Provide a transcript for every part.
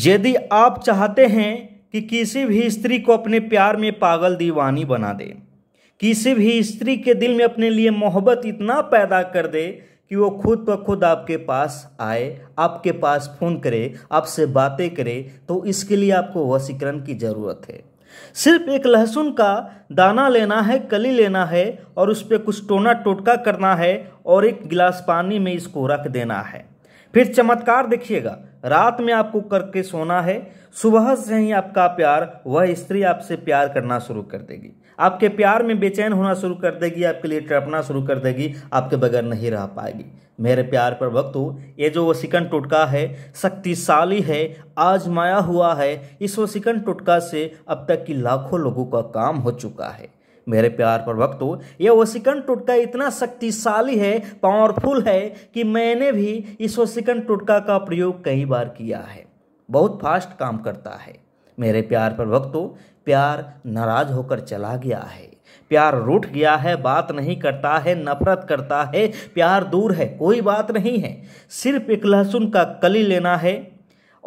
यदि आप चाहते हैं कि किसी भी स्त्री को अपने प्यार में पागल दीवानी बना दे किसी भी स्त्री के दिल में अपने लिए मोहब्बत इतना पैदा कर दे कि वो खुद ब खुद आपके पास आए आपके पास फ़ोन करे आपसे बातें करे तो इसके लिए आपको वसीकरण की ज़रूरत है सिर्फ एक लहसुन का दाना लेना है कली लेना है और उस पर कुछ टोना टोटका करना है और एक गिलास पानी में इसको रख देना है फिर चमत्कार देखिएगा रात में आपको करके सोना है सुबह से ही आपका प्यार वह स्त्री आपसे प्यार करना शुरू कर देगी आपके प्यार में बेचैन होना शुरू कर देगी आपके लिए तड़पना शुरू कर देगी आपके बगैर नहीं रह पाएगी मेरे प्यार पर वक्त हो ये जो वसिकन टुटका है शक्तिशाली है आजमाया हुआ है इस वसिकन टुटका से अब तक की लाखों लोगों का काम हो चुका है मेरे प्यार पर वक्त हो यह वसीकन टुटका इतना शक्तिशाली है पावरफुल है कि मैंने भी इस वसीकन टुटका का प्रयोग कई बार किया है बहुत फास्ट काम करता है मेरे प्यार पर वक्त हो प्यार नाराज होकर चला गया है प्यार रूठ गया है बात नहीं करता है नफरत करता है प्यार दूर है कोई बात नहीं है सिर्फ एक लहसुन का कली लेना है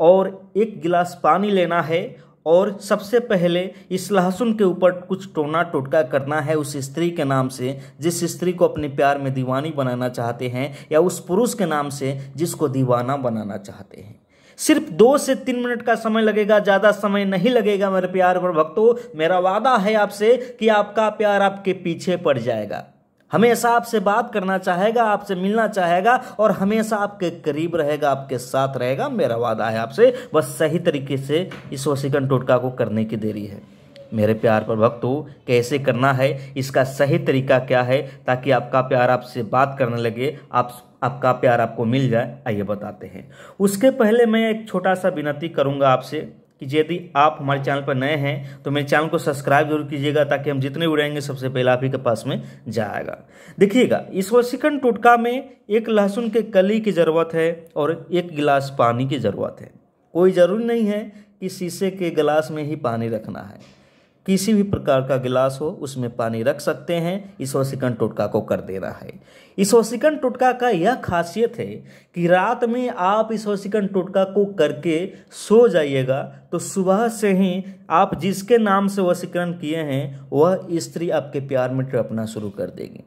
और एक गिलास पानी लेना है और सबसे पहले इस लहसुन के ऊपर कुछ टोना टोटका करना है उस स्त्री के नाम से जिस स्त्री को अपने प्यार में दीवानी बनाना चाहते हैं या उस पुरुष के नाम से जिसको दीवाना बनाना चाहते हैं सिर्फ दो से तीन मिनट का समय लगेगा ज़्यादा समय नहीं लगेगा मेरे प्यार पर भक्तों मेरा वादा है आपसे कि आपका प्यार आपके पीछे पड़ जाएगा हमेशा आपसे बात करना चाहेगा आपसे मिलना चाहेगा और हमेशा आपके करीब रहेगा आपके साथ रहेगा मेरा वादा है आपसे बस सही तरीके से इस वसीकन टोटका को करने की देरी है मेरे प्यार पर भक्त हो कैसे करना है इसका सही तरीका क्या है ताकि आपका प्यार आपसे बात करने लगे आप आपका प्यार आपको मिल जाए आइए बताते हैं उसके पहले मैं एक छोटा सा विनती करूँगा आपसे कि यदि आप हमारे चैनल पर नए हैं तो मेरे चैनल को सब्सक्राइब जरूर कीजिएगा ताकि हम जितने उड़ाएंगे सबसे पहले आप ही के पास में जाएगा देखिएगा इस वसिकन टोटका में एक लहसुन के कली की ज़रूरत है और एक गिलास पानी की ज़रूरत है कोई ज़रूरी नहीं है कि शीशे के गिलास में ही पानी रखना है किसी भी प्रकार का गिलास हो उसमें पानी रख सकते हैं इसोसिकन टोटका को कर देना है इसोसिकन टोटका का यह खासियत है कि रात में आप इसोसिकन टोटका को करके सो जाइएगा तो सुबह से ही आप जिसके नाम से वसीकरण किए हैं वह स्त्री आपके प्यार में टपना शुरू कर देगी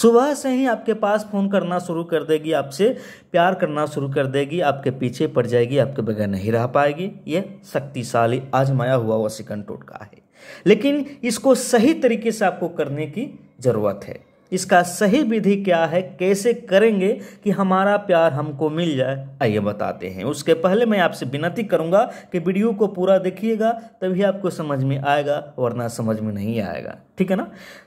सुबह से ही आपके पास फ़ोन करना शुरू कर देगी आपसे प्यार करना शुरू कर देगी आपके पीछे पड़ जाएगी आपके बगैर नहीं रह पाएगी यह शक्तिशाली आजमाया हुआ वसीकन टोटका है लेकिन इसको सही तरीके से आपको करने की ज़रूरत है इसका सही विधि क्या है कैसे करेंगे कि हमारा प्यार हमको मिल जाए आइए बताते हैं उसके पहले मैं आपसे विनती करूंगा कि वीडियो को पूरा देखिएगा तभी आपको समझ में आएगा वरना समझ में नहीं आएगा ठीक है ना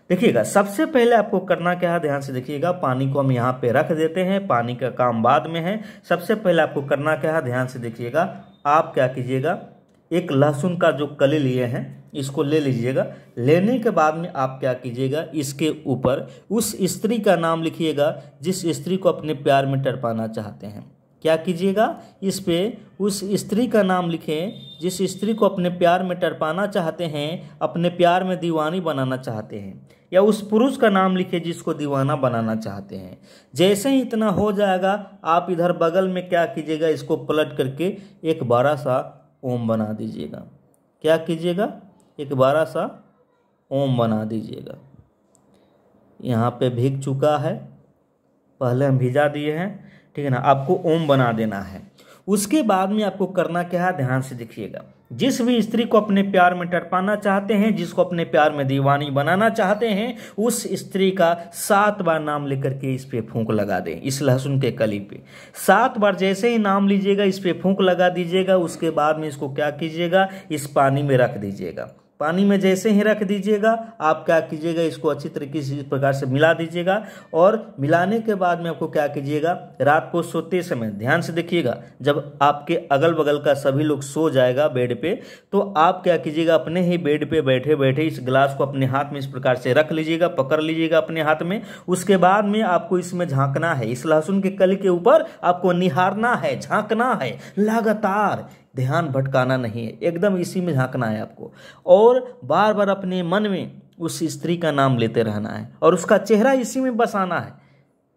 देखिएगा सबसे पहले आपको करना क्या है ध्यान से देखिएगा पानी को हम यहाँ पे रख देते हैं पानी का काम बाद में है सबसे पहले आपको करना क्या है ध्यान से देखिएगा आप क्या कीजिएगा एक लहसुन का जो कली लिए हैं इसको ले लीजिएगा लेने के बाद में आप क्या कीजिएगा इसके ऊपर उस स्त्री का नाम लिखिएगा जिस स्त्री को अपने प्यार में टरपाना चाहते हैं क्या कीजिएगा इस पे उस स्त्री का नाम लिखें जिस स्त्री को अपने प्यार में टरपाना चाहते हैं अपने प्यार में दीवानी बनाना चाहते हैं या उस पुरुष का नाम लिखे जिसको दीवाना बनाना चाहते हैं जैसे ही इतना हो जाएगा आप इधर बगल में क्या कीजिएगा इसको पलट करके एक बड़ा सा ओम बना दीजिएगा क्या कीजिएगा एक बारह सा ओम बना दीजिएगा यहाँ पे भीग चुका है पहले हम भिजा दिए हैं ठीक है ना आपको ओम बना देना है उसके बाद में आपको करना क्या है ध्यान से देखिएगा जिस भी स्त्री को अपने प्यार में टरपाना चाहते हैं जिसको अपने प्यार में दीवानी बनाना चाहते हैं उस स्त्री का सात बार नाम लेकर के इस पे फूंक लगा दें इस लहसुन के कली पे सात बार जैसे ही नाम लीजिएगा इस पे फूंक लगा दीजिएगा उसके बाद में इसको क्या कीजिएगा इस पानी में रख दीजिएगा पानी में जैसे ही रख दीजिएगा आप क्या कीजिएगा इसको अच्छी तरीके से इस प्रकार से मिला दीजिएगा और मिलाने के बाद में आपको क्या कीजिएगा रात को सोते समय ध्यान से देखिएगा जब आपके अगल बगल का सभी लोग सो जाएगा बेड पे तो आप क्या कीजिएगा अपने ही बेड पे बैठे बैठे इस गिलास को अपने हाथ में इस प्रकार से रख लीजिएगा पकड़ लीजिएगा अपने हाथ में उसके बाद में आपको इसमें झांकना है इस लहसुन के कली के ऊपर आपको निहारना है झांकना है लगातार ध्यान भटकाना नहीं है एकदम इसी में झांकना है आपको और बार बार अपने मन में उस स्त्री का नाम लेते रहना है और उसका चेहरा इसी में बसाना है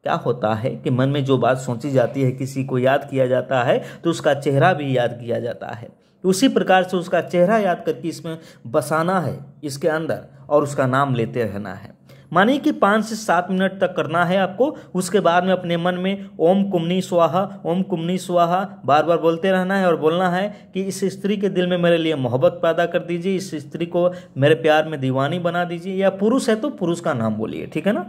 क्या होता है कि मन में जो बात सोची जाती है किसी को याद किया जाता है तो उसका चेहरा भी याद किया जाता है उसी प्रकार से उसका चेहरा याद करके इसमें बसाना है इसके अंदर और उसका नाम लेते रहना है मानिए कि पाँच से सात मिनट तक करना है आपको उसके बाद में अपने मन में ओम कुमनी स्वाहा ओम कुमनी स्वाहा बार बार बोलते रहना है और बोलना है कि इस स्त्री के दिल में मेरे लिए मोहब्बत पैदा कर दीजिए इस स्त्री को मेरे प्यार में दीवानी बना दीजिए या पुरुष है तो पुरुष का नाम बोलिए ठीक है ना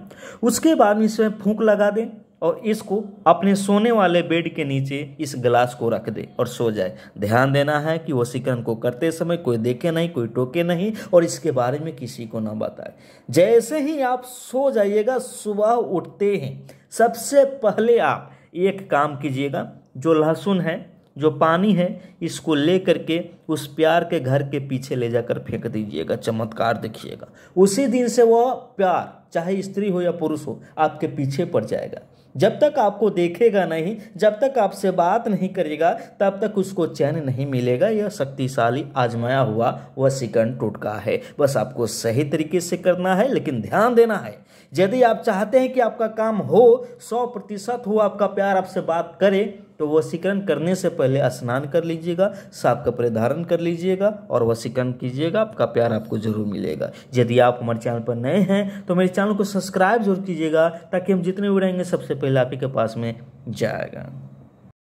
उसके बाद में इसमें फूंक लगा दें और इसको अपने सोने वाले बेड के नीचे इस ग्लास को रख दे और सो जाए ध्यान देना है कि वसीकरण को करते समय कोई देखे नहीं कोई टोके नहीं और इसके बारे में किसी को ना बताए जैसे ही आप सो जाइएगा सुबह उठते हैं सबसे पहले आप एक काम कीजिएगा जो लहसुन है जो पानी है इसको ले करके उस प्यार के घर के पीछे ले जाकर फेंक दीजिएगा चमत्कार देखिएगा उसी दिन से वह प्यार चाहे स्त्री हो या पुरुष हो आपके पीछे पड़ जाएगा जब तक आपको देखेगा नहीं जब तक आपसे बात नहीं करेगा तब तक उसको चैन नहीं मिलेगा यह शक्तिशाली आजमाया हुआ वह सिकंड टोटका है बस आपको सही तरीके से करना है लेकिन ध्यान देना है यदि आप चाहते हैं कि आपका काम हो सौ प्रतिशत हो आपका प्यार आपसे बात करे तो वसीकरण करने से पहले स्नान कर लीजिएगा साफ कपड़े धारण कर लीजिएगा और वसीकरण कीजिएगा आपका प्यार आपको जरूर मिलेगा यदि आप हमारे चैनल पर नए हैं तो मेरे चैनल को सब्सक्राइब जरूर कीजिएगा ताकि हम जितने उड़ेंगे सबसे पहले आप ही के पास में जाएगा